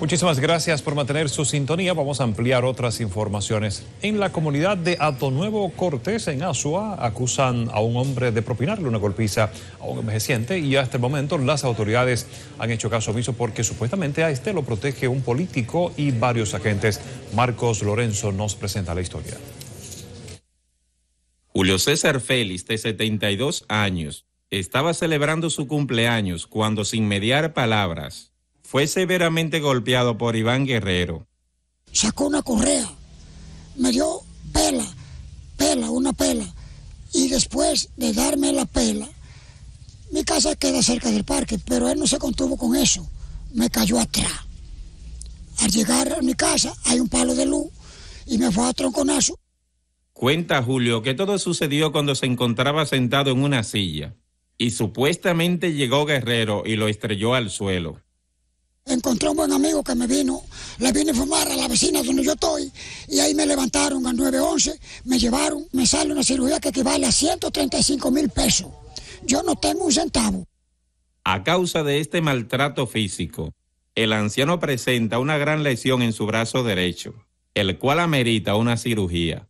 Muchísimas gracias por mantener su sintonía. Vamos a ampliar otras informaciones. En la comunidad de Nuevo Cortés, en Azua, acusan a un hombre de propinarle una golpiza a un envejeciente y hasta el momento las autoridades han hecho caso omiso porque supuestamente a este lo protege un político y varios agentes. Marcos Lorenzo nos presenta la historia. Julio César Félix, de 72 años, estaba celebrando su cumpleaños cuando sin mediar palabras fue severamente golpeado por Iván Guerrero. Sacó una correa, me dio pela, pela, una pela. Y después de darme la pela, mi casa queda cerca del parque, pero él no se contuvo con eso, me cayó atrás. Al llegar a mi casa hay un palo de luz y me fue a tronconazo. Cuenta Julio que todo sucedió cuando se encontraba sentado en una silla y supuestamente llegó Guerrero y lo estrelló al suelo. Encontré un buen amigo que me vino, le vine a fumar a la vecina donde yo estoy y ahí me levantaron a 911, me llevaron, me sale una cirugía que equivale a 135 mil pesos. Yo no tengo un centavo. A causa de este maltrato físico, el anciano presenta una gran lesión en su brazo derecho, el cual amerita una cirugía.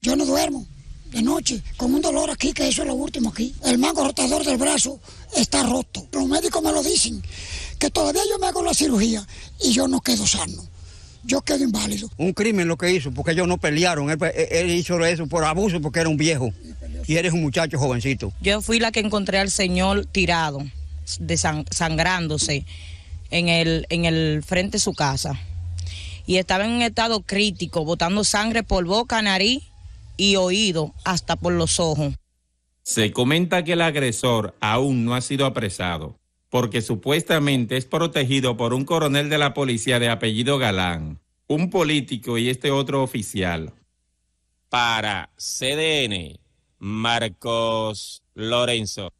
Yo no duermo de noche con un dolor aquí, que eso es lo último aquí. El mango rotador del brazo está roto. Los médicos me lo dicen que todavía yo me hago la cirugía y yo no quedo sano. Yo quedo inválido. Un crimen lo que hizo, porque ellos no pelearon. Él, pues, hizo eso por abuso porque era un viejo. Y eres un muchacho jovencito. Yo fui la que encontré al señor tirado, sangrándose en el, en el frente de su casa. Y estaba en un estado crítico, botando sangre por boca, nariz y oído, hasta por los ojos. Se comenta que el agresor aún no ha sido apresado porque supuestamente es protegido por un coronel de la policía de apellido Galán, un político y este otro oficial. Para CDN, Marcos Lorenzo.